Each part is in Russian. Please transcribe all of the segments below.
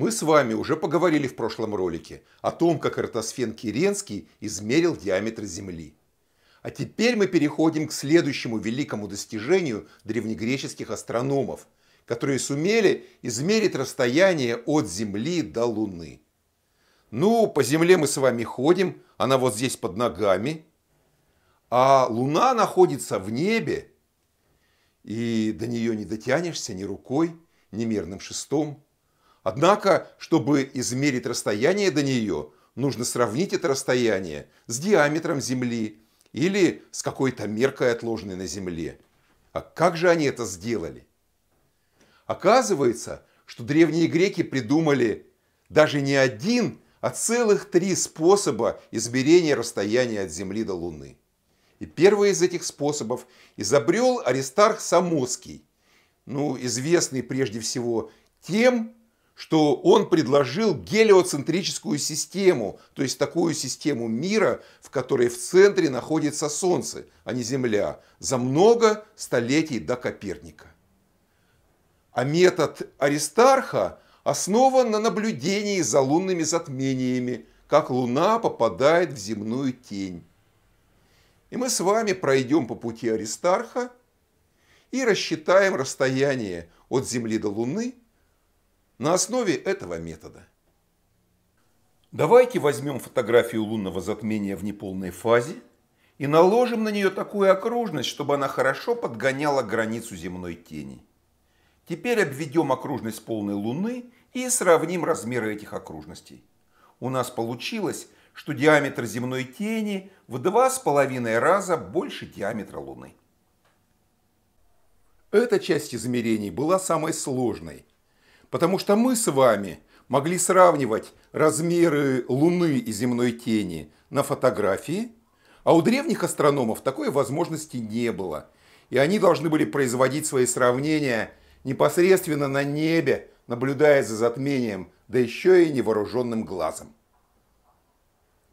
Мы с вами уже поговорили в прошлом ролике о том, как Эратосфен Киренский измерил диаметр Земли. А теперь мы переходим к следующему великому достижению древнегреческих астрономов, которые сумели измерить расстояние от Земли до Луны. Ну, по Земле мы с вами ходим, она вот здесь под ногами, а Луна находится в небе, и до нее не дотянешься ни рукой, ни мерным шестом. Однако, чтобы измерить расстояние до нее, нужно сравнить это расстояние с диаметром Земли или с какой-то меркой, отложенной на Земле. А как же они это сделали? Оказывается, что древние греки придумали даже не один, а целых три способа измерения расстояния от Земли до Луны. И первый из этих способов изобрел Аристарх Самоский, ну, известный прежде всего тем, что он предложил гелиоцентрическую систему, то есть такую систему мира, в которой в центре находится Солнце, а не Земля, за много столетий до Коперника. А метод Аристарха основан на наблюдении за лунными затмениями, как Луна попадает в земную тень. И мы с вами пройдем по пути Аристарха и рассчитаем расстояние от Земли до Луны – на основе этого метода. Давайте возьмем фотографию лунного затмения в неполной фазе и наложим на нее такую окружность, чтобы она хорошо подгоняла границу земной тени. Теперь обведем окружность полной Луны и сравним размеры этих окружностей. У нас получилось, что диаметр земной тени в 2,5 раза больше диаметра Луны. Эта часть измерений была самой сложной, Потому что мы с вами могли сравнивать размеры Луны и земной тени на фотографии, а у древних астрономов такой возможности не было. И они должны были производить свои сравнения непосредственно на небе, наблюдая за затмением, да еще и невооруженным глазом.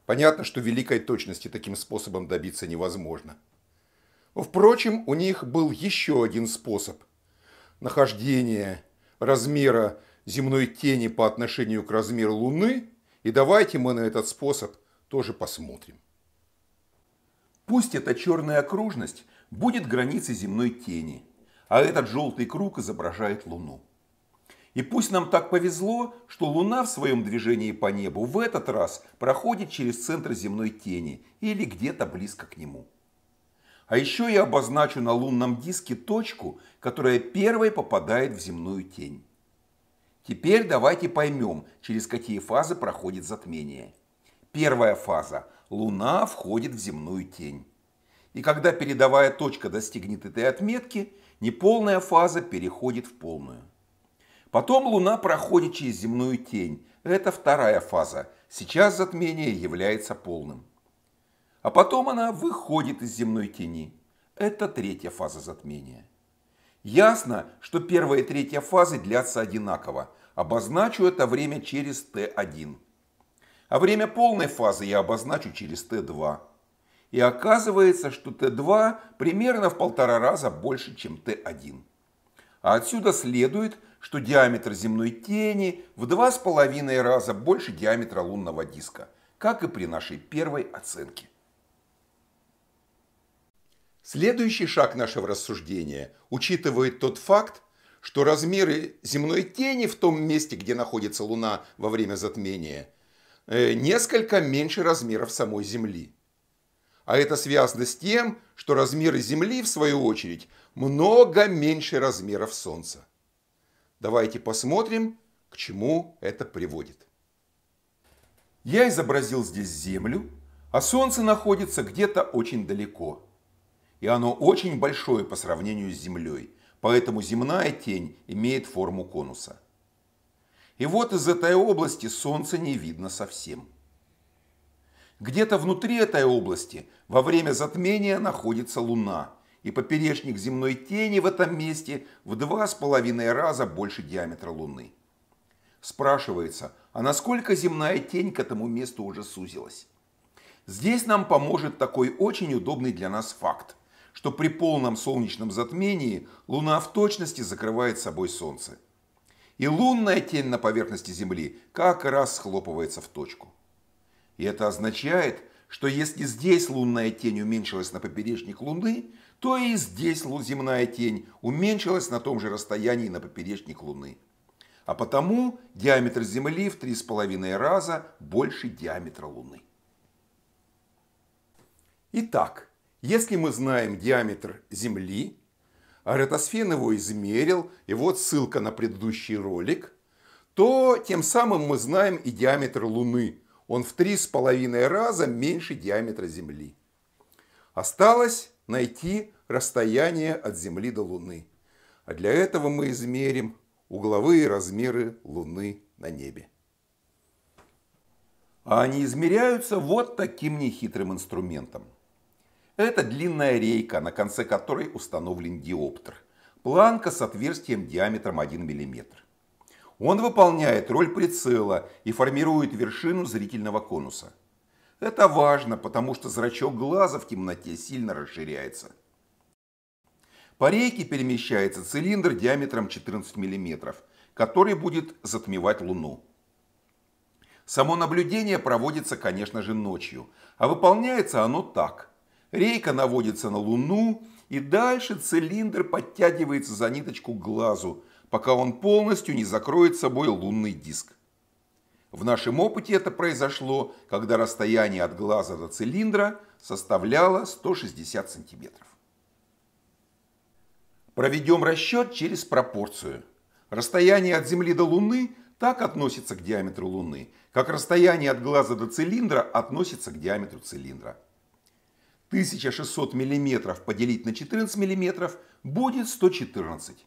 Понятно, что великой точности таким способом добиться невозможно. Впрочем, у них был еще один способ – нахождения размера земной тени по отношению к размеру Луны, и давайте мы на этот способ тоже посмотрим. Пусть эта черная окружность будет границей земной тени, а этот желтый круг изображает Луну. И пусть нам так повезло, что Луна в своем движении по небу в этот раз проходит через центр земной тени или где-то близко к нему. А еще я обозначу на лунном диске точку, которая первой попадает в земную тень. Теперь давайте поймем, через какие фазы проходит затмение. Первая фаза. Луна входит в земную тень. И когда передовая точка достигнет этой отметки, неполная фаза переходит в полную. Потом Луна проходит через земную тень. Это вторая фаза. Сейчас затмение является полным. А потом она выходит из земной тени. Это третья фаза затмения. Ясно, что первая и третья фазы длятся одинаково. Обозначу это время через Т1. А время полной фазы я обозначу через Т2. И оказывается, что Т2 примерно в полтора раза больше, чем Т1. А отсюда следует, что диаметр земной тени в два с половиной раза больше диаметра лунного диска, как и при нашей первой оценке. Следующий шаг нашего рассуждения учитывает тот факт, что размеры земной тени в том месте, где находится Луна во время затмения, э, несколько меньше размеров самой Земли. А это связано с тем, что размеры Земли, в свою очередь, много меньше размеров Солнца. Давайте посмотрим, к чему это приводит. Я изобразил здесь Землю, а Солнце находится где-то очень далеко – и оно очень большое по сравнению с Землей, поэтому земная тень имеет форму конуса. И вот из этой области Солнце не видно совсем. Где-то внутри этой области во время затмения находится Луна, и поперечник земной тени в этом месте в два с половиной раза больше диаметра Луны. Спрашивается, а насколько земная тень к этому месту уже сузилась? Здесь нам поможет такой очень удобный для нас факт что при полном солнечном затмении Луна в точности закрывает собой Солнце. И лунная тень на поверхности Земли как раз схлопывается в точку. И это означает, что если здесь лунная тень уменьшилась на поперечник Луны, то и здесь земная тень уменьшилась на том же расстоянии на поперечник Луны. А потому диаметр Земли в 3,5 раза больше диаметра Луны. Итак, если мы знаем диаметр Земли, а его измерил, и вот ссылка на предыдущий ролик, то тем самым мы знаем и диаметр Луны. Он в три с половиной раза меньше диаметра Земли. Осталось найти расстояние от Земли до Луны. А для этого мы измерим угловые размеры Луны на небе. А они измеряются вот таким нехитрым инструментом – это длинная рейка, на конце которой установлен диоптр, Планка с отверстием диаметром 1 мм. Он выполняет роль прицела и формирует вершину зрительного конуса. Это важно, потому что зрачок глаза в темноте сильно расширяется. По рейке перемещается цилиндр диаметром 14 мм, который будет затмевать Луну. Само наблюдение проводится, конечно же, ночью, а выполняется оно так. Рейка наводится на Луну, и дальше цилиндр подтягивается за ниточку к глазу, пока он полностью не закроет собой лунный диск. В нашем опыте это произошло, когда расстояние от глаза до цилиндра составляло 160 сантиметров. Проведем расчет через пропорцию. Расстояние от Земли до Луны так относится к диаметру Луны, как расстояние от глаза до цилиндра относится к диаметру цилиндра. 1600 мм поделить на 14 мм будет 114.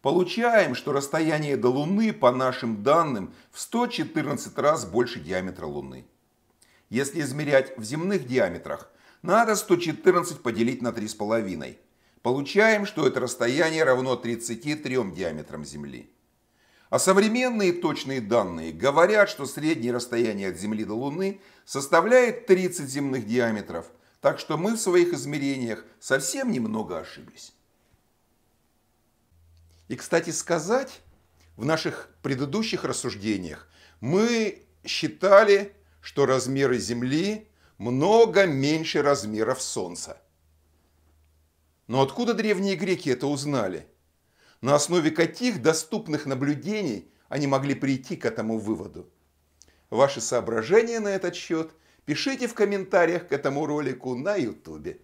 Получаем, что расстояние до Луны, по нашим данным, в 114 раз больше диаметра Луны. Если измерять в земных диаметрах, надо 114 поделить на 3,5. Получаем, что это расстояние равно 33 диаметрам Земли. А современные точные данные говорят, что среднее расстояние от Земли до Луны составляет 30 земных диаметров, так что мы в своих измерениях совсем немного ошиблись. И, кстати сказать, в наших предыдущих рассуждениях мы считали, что размеры Земли много меньше размеров Солнца. Но откуда древние греки это узнали? На основе каких доступных наблюдений они могли прийти к этому выводу? Ваши соображения на этот счет – Пишите в комментариях к этому ролику на YouTube.